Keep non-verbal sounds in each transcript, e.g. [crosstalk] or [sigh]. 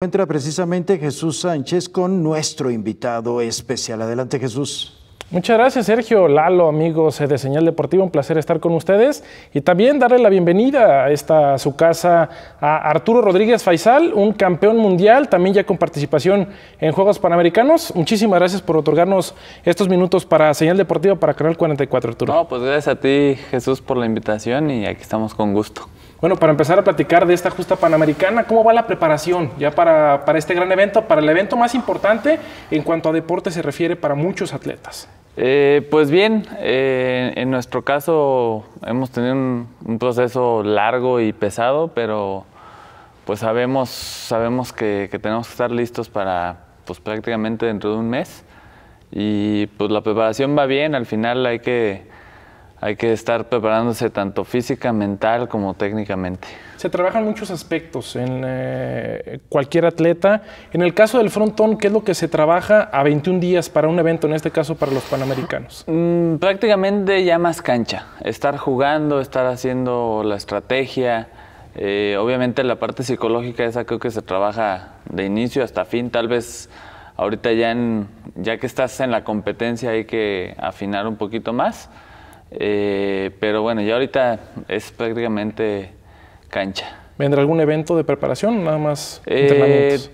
encuentra precisamente Jesús Sánchez con nuestro invitado especial. Adelante Jesús. Muchas gracias Sergio, Lalo, amigos de Señal Deportiva, un placer estar con ustedes y también darle la bienvenida a esta su casa a Arturo Rodríguez Faisal, un campeón mundial, también ya con participación en Juegos Panamericanos. Muchísimas gracias por otorgarnos estos minutos para Señal Deportiva para Canal 44, Arturo. No, pues gracias a ti Jesús por la invitación y aquí estamos con gusto. Bueno, para empezar a platicar de esta justa panamericana, ¿cómo va la preparación ya para, para este gran evento, para el evento más importante en cuanto a deporte se refiere para muchos atletas? Eh, pues bien, eh, en nuestro caso hemos tenido un, proceso largo y pesado, pero pues sabemos, sabemos que, que tenemos que estar listos para pues prácticamente dentro de un mes y pues la preparación va bien, al final hay que hay que estar preparándose tanto física, mental como técnicamente. Se trabajan muchos aspectos en eh, cualquier atleta. En el caso del frontón, ¿qué es lo que se trabaja a 21 días para un evento, en este caso para los Panamericanos? Mm, prácticamente ya más cancha, estar jugando, estar haciendo la estrategia. Eh, obviamente la parte psicológica esa creo que se trabaja de inicio hasta fin, tal vez ahorita ya, ya que estás en la competencia hay que afinar un poquito más. Eh, pero bueno, ya ahorita es prácticamente cancha. ¿Vendrá algún evento de preparación nada más eh, entrenamientos?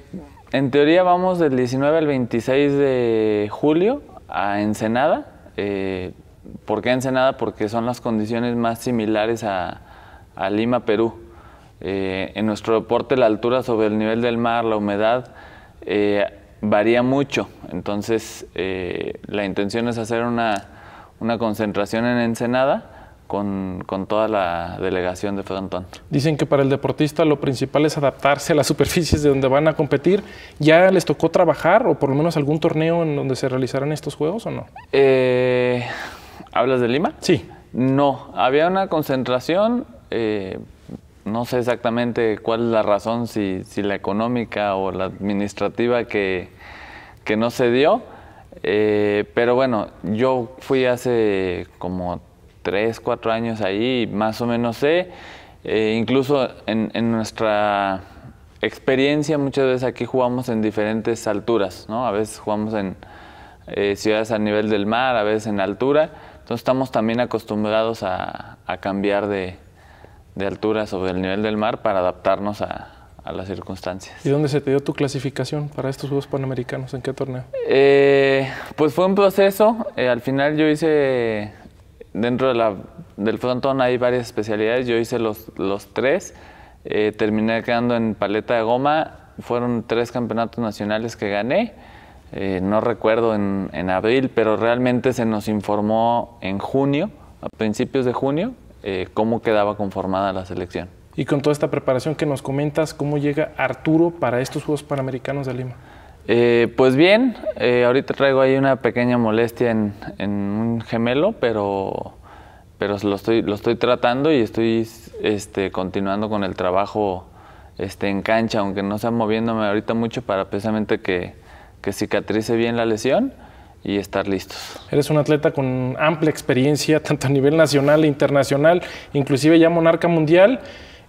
en teoría vamos del 19 al 26 de julio a Ensenada. Eh, ¿Por qué Ensenada? Porque son las condiciones más similares a, a Lima, Perú. Eh, en nuestro deporte la altura sobre el nivel del mar, la humedad, varía mucho. Entonces la intención es hacer una una concentración en Ensenada con, toda la delegación de Frontón. Dicen que para el deportista lo principal es adaptarse a las [laughs] superficies de donde van a competir. ¿Ya les tocó trabajar o por lo menos algún torneo en donde se realizarán estos juegos o no? Eh, ¿Hablas de Lima? Sí. No, había una concentración, eh, no sé exactamente cuál es la razón, si, la económica o la administrativa que, que no se dio eh, pero bueno, yo fui hace como 3, 4 años ahí, más o menos sé. Eh, incluso en, nuestra experiencia muchas veces aquí jugamos en diferentes alturas, ¿no? A veces jugamos en eh, ciudades a nivel del mar, a veces en altura. Entonces estamos también acostumbrados a, cambiar de, de altura sobre el nivel del mar para adaptarnos a, a las circunstancias. ¿Y dónde se te dio tu clasificación para estos Juegos Panamericanos? ¿En qué torneo? Eh, pues fue un proceso. Eh, al final yo hice, dentro del frontón hay varias especialidades, yo hice los, los tres. Eh, terminé quedando en paleta de goma. Fueron tres campeonatos nacionales que gané. no recuerdo en, en, abril, pero realmente se nos informó en junio, a principios de junio, cómo quedaba conformada la selección. Y con toda esta preparación que nos comentas, ¿cómo llega Arturo para estos Juegos Panamericanos de Lima? Eh, pues bien, eh, ahorita traigo ahí una pequeña molestia en, en un gemelo, pero, pero lo, estoy, lo estoy tratando y estoy este, continuando con el trabajo este, en cancha, aunque no sea moviéndome ahorita mucho para precisamente que, que cicatrice bien la lesión y estar listos. Eres un atleta con amplia experiencia, [laughs] tanto a nivel nacional e internacional, inclusive ya monarca mundial.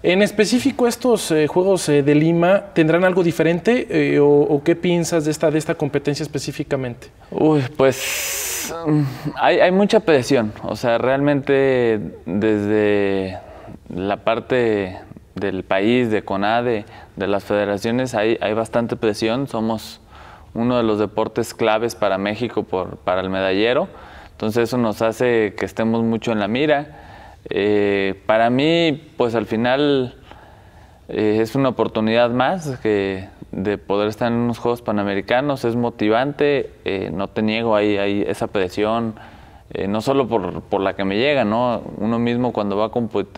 En específico, estos eh, Juegos eh, de Lima tendrán algo diferente eh, o, qué piensas de esta, de esta competencia específicamente? Uy, pues mm, hay, mucha presión. O sea, realmente desde la parte del país, de CONADE, de las federaciones, hay, bastante presión. Somos uno de los deportes claves para México, para el medallero. Entonces eso nos hace que estemos mucho en la mira eh, para mí, pues al final eh, es una oportunidad más de poder estar en unos Juegos Panamericanos, es motivante, eh, no te niego, ahí hay esa presión, no solo por, la que me llega, ¿no? Uno mismo cuando va a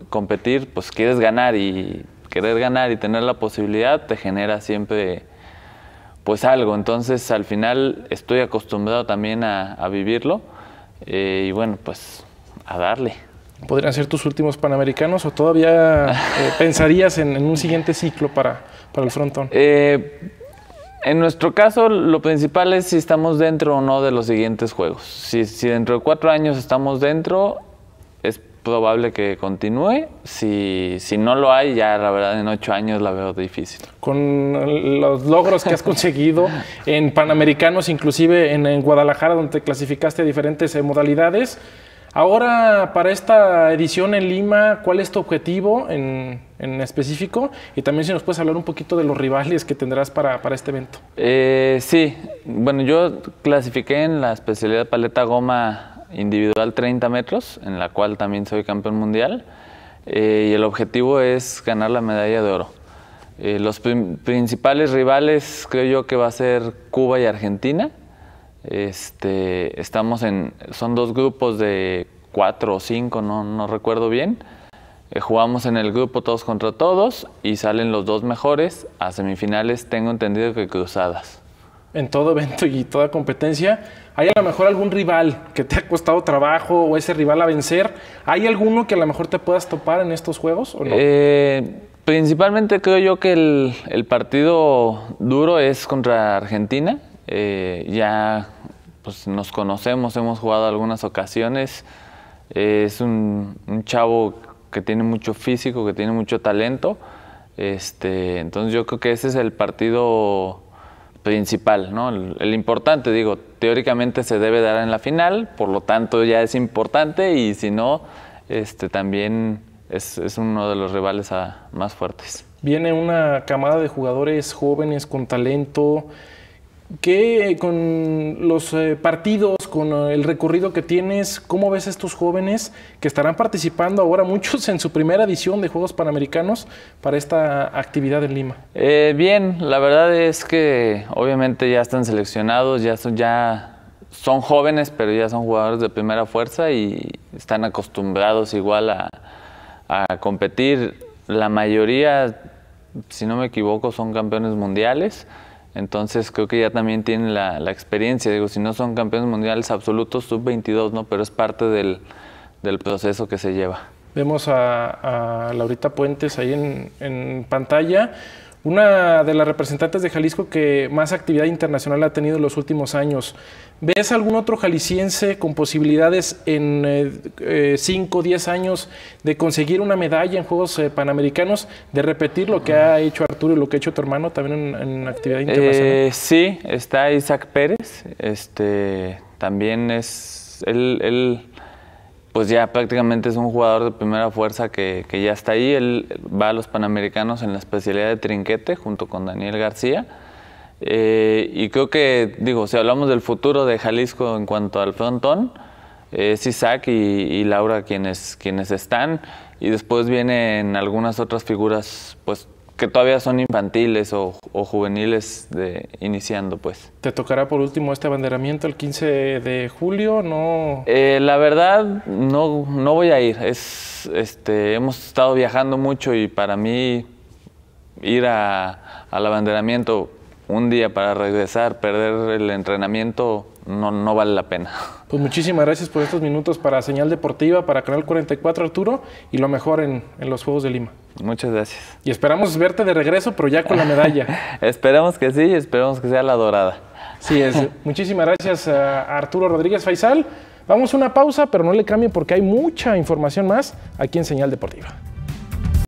competir, pues quieres ganar y querer ganar y tener la posibilidad te genera siempre pues algo, entonces al final estoy acostumbrado también a vivirlo y bueno, pues a darle podrían ser tus últimos Panamericanos o todavía eh, [laughs] pensarías en, un siguiente ciclo para, para el frontón? Eh, en nuestro caso, lo principal es si estamos dentro o no de los siguientes juegos. Si, dentro de cuatro años estamos dentro, es probable que continúe. Si, no lo hay, ya la verdad en ocho años la veo difícil. Con los logros que has [laughs] conseguido en Panamericanos, inclusive en, Guadalajara, donde clasificaste a diferentes eh, modalidades, Ahora, para esta edición en Lima, ¿cuál es tu objetivo en, específico? Y también si nos puedes hablar un poquito de los rivales que tendrás para, este evento. Eh, sí, bueno, yo clasifiqué en la especialidad paleta goma individual 30 metros, en la cual también soy campeón mundial. Eh, y el objetivo es ganar la medalla de oro. Eh, los principales rivales creo yo que va a ser Cuba y Argentina. Este, estamos en, son dos grupos de cuatro o cinco, no, recuerdo bien. Eh, jugamos en el grupo todos contra todos y salen los dos mejores a semifinales, tengo entendido que cruzadas. En todo evento y toda competencia, ¿hay a lo mejor algún rival que te ha costado trabajo o ese rival a vencer? ¿Hay alguno que a lo mejor te puedas topar en estos juegos o no? Eh, principalmente creo yo que el partido duro es contra Argentina eh, ya pues, nos conocemos, hemos jugado algunas ocasiones. Eh, es un, chavo que tiene mucho físico, que tiene mucho talento. Este, entonces yo creo que ese es el partido principal, ¿no? El, importante, digo, teóricamente se debe dar en la final, por lo tanto ya es importante y si no, este, también es, uno de los rivales más fuertes. Viene una camada de jugadores jóvenes con talento, ¿Qué con los eh, partidos, con eh, el recorrido que tienes, ¿cómo ves a estos jóvenes que estarán participando ahora muchos en su primera edición de Juegos Panamericanos para esta actividad en Lima? Eh, bien, la verdad es que obviamente ya están seleccionados, ya son, ya son jóvenes, pero ya son jugadores de primera fuerza y están acostumbrados igual a competir. La mayoría, si no me equivoco, son campeones mundiales. Entonces creo que ya también tienen la, experiencia. Digo, si no son campeones mundiales absolutos, sub-22, ¿no? Pero es parte del, proceso que se lleva. Vemos a, Laurita Puentes ahí en, en pantalla una de las representantes de Jalisco que más actividad internacional ha tenido en los últimos años. ¿Ves algún otro jalisciense con posibilidades en 5 o 10 años de conseguir una medalla en Juegos eh, Panamericanos, de repetir lo que ha hecho Arturo y lo que ha hecho tu hermano también en, actividad eh, internacional? sí, está Isaac Pérez, este, también es, él pues ya prácticamente es un jugador de primera fuerza que, ya está ahí. Él va a los Panamericanos en la especialidad de trinquete junto con Daniel García. Eh, y creo que, digo, si hablamos del futuro de Jalisco en cuanto al frontón, es Isaac y, Laura quienes, quienes están. Y después vienen algunas otras figuras pues que todavía son infantiles o, juveniles de, iniciando, pues. ¿Te tocará por último este abanderamiento el 15 de julio? No. Eh, la verdad, no, no voy a ir. Es, este, hemos estado viajando mucho y para mí ir al abanderamiento un día para regresar, perder el entrenamiento, no, no vale la pena. Pues muchísimas gracias por estos minutos para Señal Deportiva, para Canal 44 Arturo y lo mejor en, los Juegos de Lima. Muchas gracias. Y esperamos verte de regreso, pero ya con la medalla. [laughs] esperamos que sí, y esperamos que sea la dorada. Sí, es. [laughs] muchísimas gracias a Arturo Rodríguez Faisal. Vamos a una pausa, pero no le cambien porque hay mucha información más aquí en Señal Deportiva.